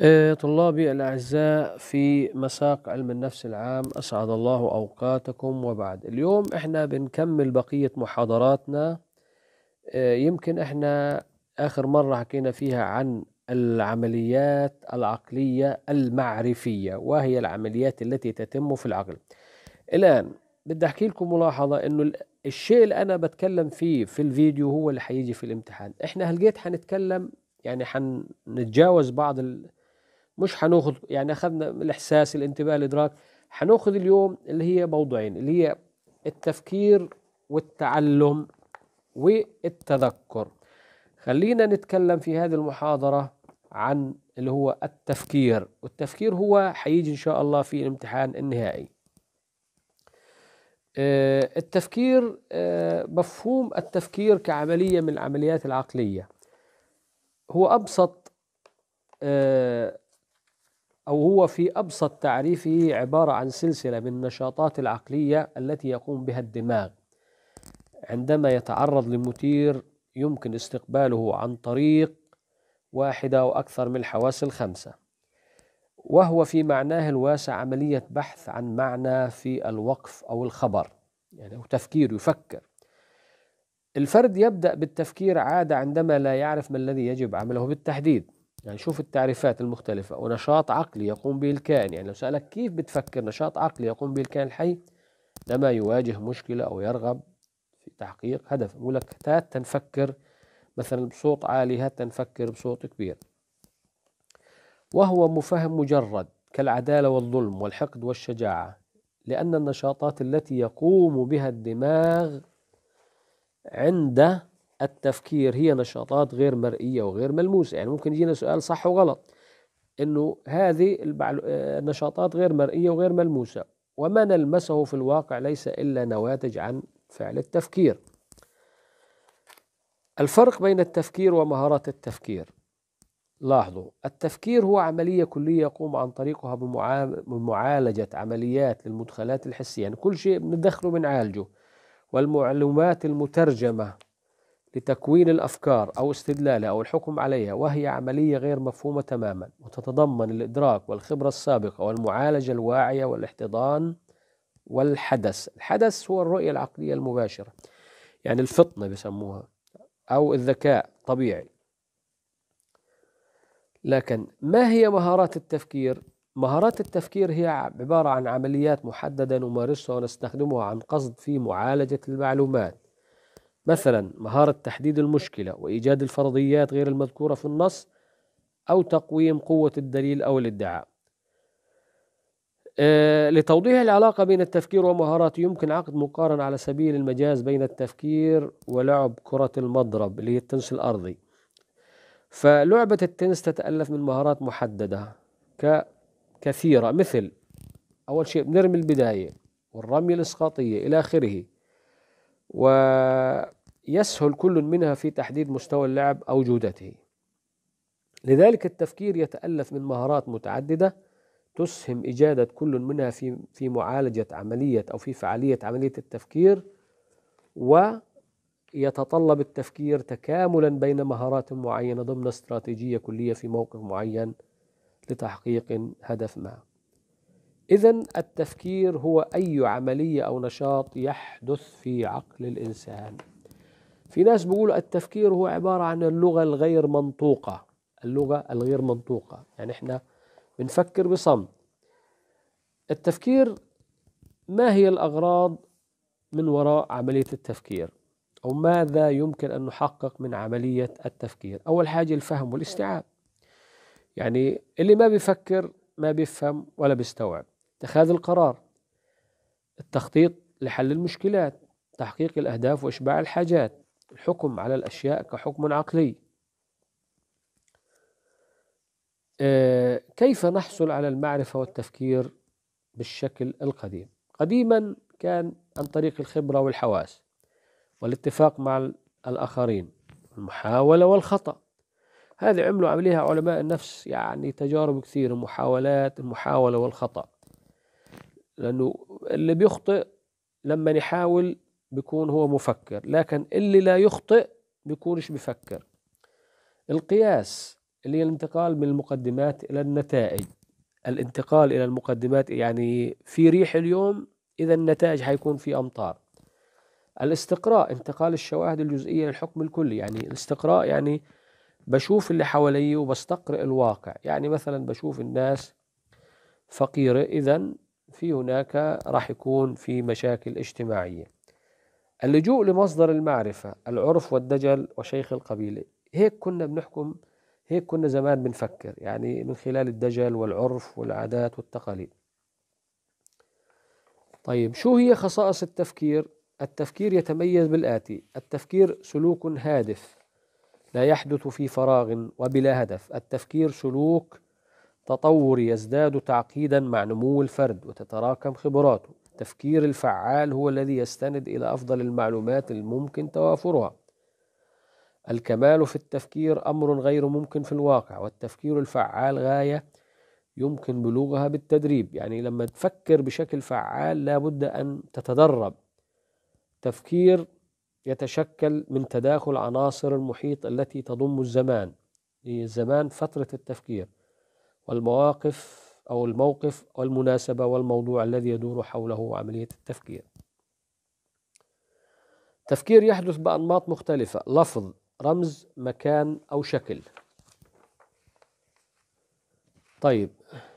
إيه، طلابي الأعزاء في مساق علم النفس العام أسعد الله أوقاتكم وبعد اليوم إحنا بنكمل بقية محاضراتنا إيه، يمكن إحنا آخر مرة حكينا فيها عن العمليات العقلية المعرفية وهي العمليات التي تتم في العقل الآن بدي أحكي لكم ملاحظة أنه الشيء اللي أنا بتكلم فيه في الفيديو هو اللي حيجي في الامتحان إحنا هلقيت حنتكلم يعني حنتجاوز بعض ال مش هناخد يعني اخذنا الاحساس الانتباه الادراك هناخد اليوم اللي هي موضوعين اللي هي التفكير والتعلم والتذكر خلينا نتكلم في هذه المحاضرة عن اللي هو التفكير والتفكير هو حيجي إن شاء الله في الامتحان النهائي آه، التفكير آه، مفهوم التفكير كعملية من العمليات العقلية هو أبسط آه، أو هو في أبسط تعريفه عبارة عن سلسلة من النشاطات العقلية التي يقوم بها الدماغ عندما يتعرض لمثير يمكن استقباله عن طريق واحدة أو أكثر من الحواس الخمسة وهو في معناه الواسع عملية بحث عن معنى في الوقف أو الخبر يعني هو تفكير يفكر الفرد يبدأ بالتفكير عادة عندما لا يعرف ما الذي يجب عمله بالتحديد يعني شوف التعريفات المختلفة ونشاط عقلي يقوم به الكائن يعني لو سألك كيف بتفكر نشاط عقلي يقوم به الكائن الحي لما يواجه مشكلة أو يرغب في تحقيق هدف يقول لك هات تنفكر مثلا بصوت عالي هات تنفكر بصوت كبير وهو مفهم مجرد كالعدالة والظلم والحقد والشجاعة لأن النشاطات التي يقوم بها الدماغ عند التفكير هي نشاطات غير مرئية وغير ملموسة يعني ممكن يجينا سؤال صح وغلط أنه هذه النشاطات غير مرئية وغير ملموسة وما نلمسه في الواقع ليس إلا نواتج عن فعل التفكير الفرق بين التفكير ومهارات التفكير لاحظوا التفكير هو عملية كلية يقوم عن طريقها بمعالجة عمليات للمدخلات الحسية يعني كل شيء بندخله بنعالجه والمعلومات المترجمة لتكوين الأفكار أو استدلالها أو الحكم عليها وهي عملية غير مفهومة تماما وتتضمن الإدراك والخبرة السابقة والمعالجة الواعية والاحتضان والحدث الحدث هو الرؤية العقلية المباشرة يعني الفطنة بسموها أو الذكاء طبيعي لكن ما هي مهارات التفكير؟ مهارات التفكير هي عبارة عن عمليات محددة نمارسها ونستخدمها عن قصد في معالجة المعلومات مثلا مهارة تحديد المشكلة وإيجاد الفرضيات غير المذكورة في النص أو تقويم قوة الدليل أو الادعاء آه، لتوضيح العلاقة بين التفكير ومهاراته يمكن عقد مقارنة على سبيل المجاز بين التفكير ولعب كرة المضرب اللي هي التنس الأرضي فلعبة التنس تتألف من مهارات محددة كثيرة مثل أول شيء بنرمي البداية والرمية الإسقاطية إلى آخره و يسهل كل منها في تحديد مستوى اللعب أو جودته لذلك التفكير يتألف من مهارات متعددة تسهم إجادة كل منها في في معالجة عملية أو في فعالية عملية التفكير ويتطلب التفكير تكاملا بين مهارات معينة ضمن استراتيجية كلية في موقف معين لتحقيق هدف ما إذا التفكير هو أي عملية أو نشاط يحدث في عقل الإنسان في ناس بيقولوا التفكير هو عبارة عن اللغة الغير منطوقة اللغة الغير منطوقة يعني احنا بنفكر بصمت التفكير ما هي الأغراض من وراء عملية التفكير أو ماذا يمكن أن نحقق من عملية التفكير أول حاجة الفهم والاستيعاب يعني اللي ما بيفكر ما بيفهم ولا بيستوعب اتخاذ القرار التخطيط لحل المشكلات تحقيق الأهداف وإشباع الحاجات الحكم على الأشياء كحكم عقلي آه، كيف نحصل على المعرفة والتفكير بالشكل القديم قديما كان عن طريق الخبرة والحواس والاتفاق مع الآخرين المحاولة والخطأ هذه عملوا عليها علماء النفس يعني تجارب كثيرة محاولات المحاولة والخطأ لأنه اللي بيخطئ لما يحاول بيكون هو مفكر لكن اللي لا يخطئ بيكونش بفكر القياس اللي هي الانتقال من المقدمات إلى النتائج الانتقال إلى المقدمات يعني في ريح اليوم إذا النتائج حيكون في أمطار الاستقراء انتقال الشواهد الجزئية للحكم الكلي يعني الاستقراء يعني بشوف اللي حوالي وبستقرئ الواقع يعني مثلا بشوف الناس فقيرة إذا في هناك راح يكون في مشاكل اجتماعية اللجوء لمصدر المعرفة العرف والدجل وشيخ القبيلة هيك كنا بنحكم هيك كنا زمان بنفكر يعني من خلال الدجل والعرف والعادات والتقاليد طيب شو هي خصائص التفكير التفكير يتميز بالآتي التفكير سلوك هادف لا يحدث في فراغ وبلا هدف التفكير سلوك تطوري يزداد تعقيدا مع نمو الفرد وتتراكم خبراته التفكير الفعال هو الذي يستند إلى أفضل المعلومات الممكن توافرها الكمال في التفكير أمر غير ممكن في الواقع والتفكير الفعال غاية يمكن بلوغها بالتدريب يعني لما تفكر بشكل فعال لابد أن تتدرب تفكير يتشكل من تداخل عناصر المحيط التي تضم الزمان الزمان فترة التفكير والمواقف أو الموقف والمناسبة والموضوع الذي يدور حوله عملية التفكير تفكير يحدث بأنماط مختلفة لفظ رمز مكان أو شكل طيب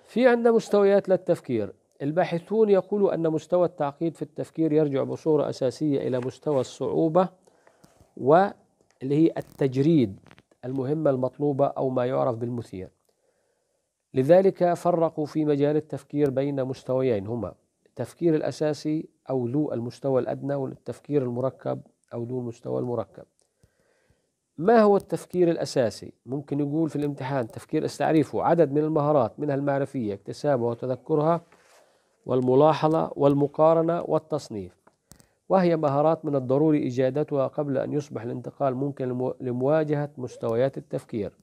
في عندنا مستويات للتفكير الباحثون يقولوا أن مستوى التعقيد في التفكير يرجع بصورة أساسية إلى مستوى الصعوبة واللي هي التجريد المهمة المطلوبة أو ما يعرف بالمثير لذلك فرقوا في مجال التفكير بين مستويين هما التفكير الأساسي أو ذو المستوى الأدنى والتفكير المركب أو ذو المستوى المركب ما هو التفكير الأساسي؟ ممكن يقول في الامتحان تفكير استعريفه عدد من المهارات منها المعرفية اكتسابها وتذكرها والملاحظة والمقارنة والتصنيف وهي مهارات من الضروري إجادتها قبل أن يصبح الانتقال ممكن لمواجهة مستويات التفكير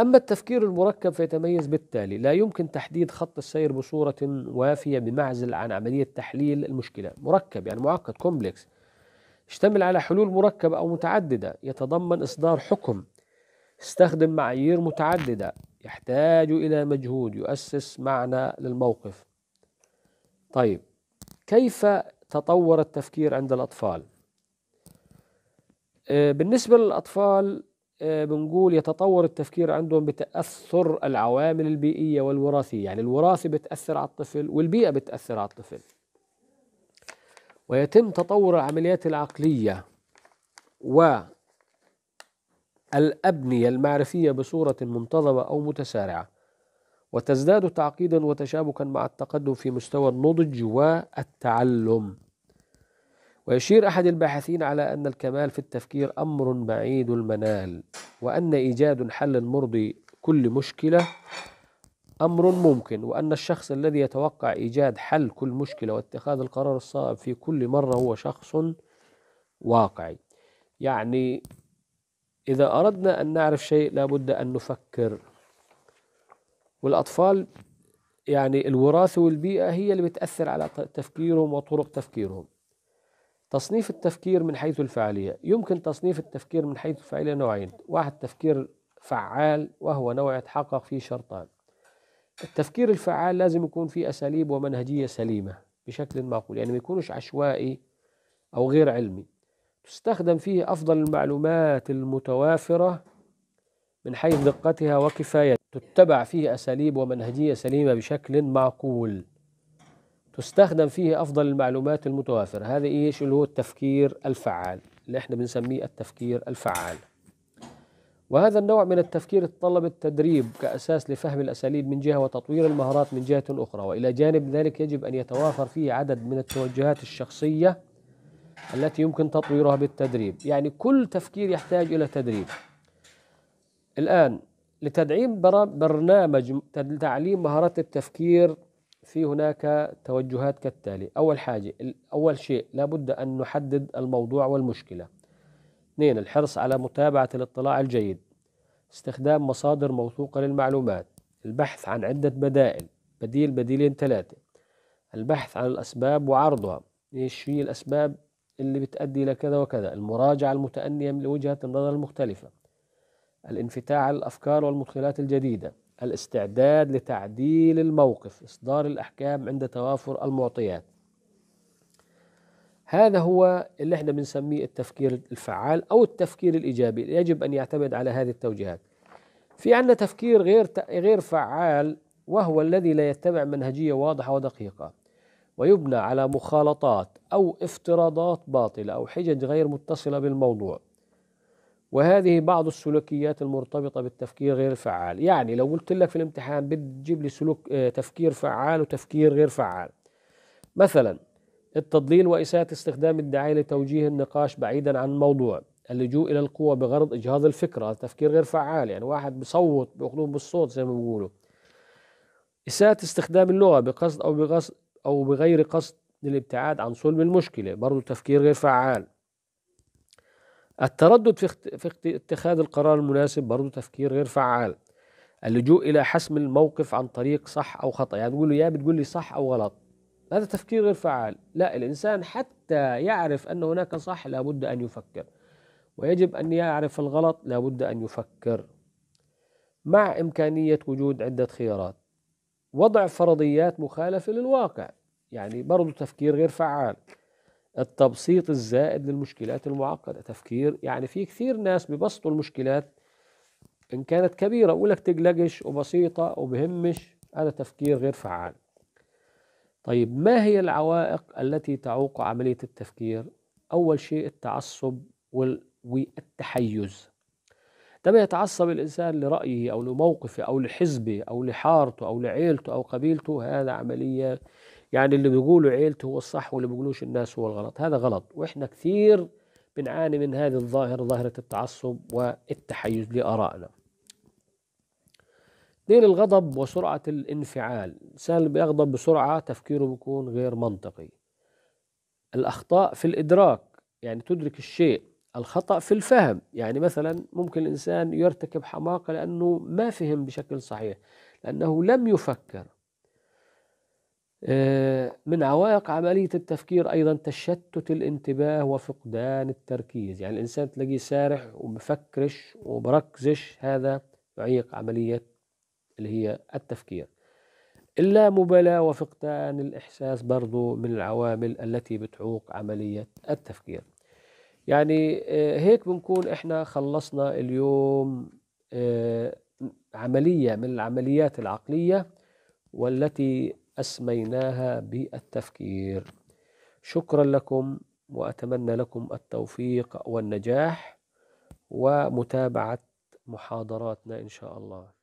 أما التفكير المركب فيتميز بالتالي لا يمكن تحديد خط السير بصورة وافية بمعزل عن عملية تحليل المشكلة مركب يعني معقد كومبلكس يشتمل على حلول مركبة أو متعددة يتضمن إصدار حكم استخدم معايير متعددة يحتاج إلى مجهود يؤسس معنى للموقف طيب كيف تطور التفكير عند الأطفال آه، بالنسبة للأطفال آه، بنقول يتطور التفكير عندهم بتأثر العوامل البيئية والوراثية يعني الوراثة بتأثر على الطفل والبيئة بتأثر على الطفل ويتم تطور العمليات العقلية والأبنية المعرفية بصورة منتظمة أو متسارعة وتزداد تعقيدا وتشابكا مع التقدم في مستوى النضج والتعلم ويشير أحد الباحثين على أن الكمال في التفكير أمر بعيد المنال وأن إيجاد حل مرضي كل مشكلة أمر ممكن وأن الشخص الذي يتوقع إيجاد حل كل مشكلة واتخاذ القرار الصائب في كل مرة هو شخص واقعي يعني إذا أردنا أن نعرف شيء لابد أن نفكر والأطفال يعني الوراثة والبيئة هي اللي بتأثر على تفكيرهم وطرق تفكيرهم تصنيف التفكير من حيث الفعالية يمكن تصنيف التفكير من حيث الفعالية نوعين واحد تفكير فعال وهو نوع يتحقق فيه شرطان التفكير الفعال لازم يكون فيه أساليب ومنهجية سليمة بشكل معقول يعني ما يكونش عشوائي أو غير علمي تستخدم فيه أفضل المعلومات المتوافرة من حيث دقتها وكفايتها تتبع فيه أساليب ومنهجية سليمة بشكل معقول تستخدم فيه افضل المعلومات المتوافره هذا ايش اللي هو التفكير الفعال اللي احنا بنسميه التفكير الفعال وهذا النوع من التفكير يتطلب التدريب كأساس لفهم الأساليب من جهة وتطوير المهارات من جهة أخرى وإلى جانب ذلك يجب أن يتوافر فيه عدد من التوجهات الشخصية التي يمكن تطويرها بالتدريب يعني كل تفكير يحتاج إلى تدريب الآن لتدعيم برنامج تعليم مهارات التفكير في هناك توجهات كالتالي أول حاجة أول شيء لابد أن نحدد الموضوع والمشكلة اثنين الحرص على متابعة الاطلاع الجيد استخدام مصادر موثوقة للمعلومات البحث عن عدة بدائل بديل بديلين ثلاثة البحث عن الأسباب وعرضها إيش هي الأسباب اللي بتؤدي إلى كذا وكذا المراجعة المتأنية من وجهة النظر المختلفة الانفتاح على الأفكار والمدخلات الجديدة الاستعداد لتعديل الموقف إصدار الأحكام عند توافر المعطيات هذا هو اللي احنا بنسميه التفكير الفعال أو التفكير الإيجابي يجب أن يعتمد على هذه التوجيهات في عندنا تفكير غير غير فعال وهو الذي لا يتبع منهجية واضحة ودقيقة ويبنى على مخالطات أو افتراضات باطلة أو حجج غير متصلة بالموضوع وهذه بعض السلوكيات المرتبطة بالتفكير غير الفعال يعني لو قلت لك في الامتحان بتجيب لي سلوك آه، تفكير فعال وتفكير غير فعال مثلا التضليل وإساءة استخدام الدعاية لتوجيه النقاش بعيدا عن الموضوع اللجوء إلى القوة بغرض إجهاض الفكرة تفكير غير فعال يعني واحد بصوت بأخدوم بالصوت زي ما بيقولوا إساءة استخدام اللغة بقصد أو بقصد أو بغير قصد للابتعاد عن صلب المشكلة برضه تفكير غير فعال التردد في اتخاذ القرار المناسب برضه تفكير غير فعال اللجوء الى حسم الموقف عن طريق صح او خطا يعني تقول له يا بتقول لي صح او غلط هذا تفكير غير فعال لا الانسان حتى يعرف ان هناك صح لابد ان يفكر ويجب ان يعرف الغلط لابد ان يفكر مع امكانيه وجود عده خيارات وضع فرضيات مخالفه للواقع يعني برضه تفكير غير فعال التبسيط الزائد للمشكلات المعقدة تفكير يعني في كثير ناس ببسطوا المشكلات إن كانت كبيرة ولك لك تقلقش وبسيطة وبهمش هذا تفكير غير فعال طيب ما هي العوائق التي تعوق عملية التفكير أول شيء التعصب والتحيز عندما يتعصب الإنسان لرأيه أو لموقفه أو لحزبه أو لحارته أو لعيلته أو قبيلته هذا عملية يعني اللي بيقولوا عيلته هو الصح واللي بيقولوش الناس هو الغلط هذا غلط واحنا كثير بنعاني من هذه الظاهرة ظاهرة التعصب والتحيز لآرائنا دين الغضب وسرعة الانفعال الإنسان اللي بيغضب بسرعة تفكيره بيكون غير منطقي الأخطاء في الإدراك يعني تدرك الشيء الخطأ في الفهم يعني مثلا ممكن الإنسان يرتكب حماقة لأنه ما فهم بشكل صحيح لأنه لم يفكر آه، من عوائق عملية التفكير أيضا تشتت الانتباه وفقدان التركيز يعني الإنسان تلاقيه سارح ومفكرش وبركزش هذا يعيق عملية اللي هي التفكير اللامبالاة وفقدان الإحساس برضو من العوامل التي بتعوق عملية التفكير يعني آه، هيك بنكون إحنا خلصنا اليوم آه، عملية من العمليات العقلية والتي أسميناها بالتفكير شكرا لكم وأتمنى لكم التوفيق والنجاح ومتابعة محاضراتنا إن شاء الله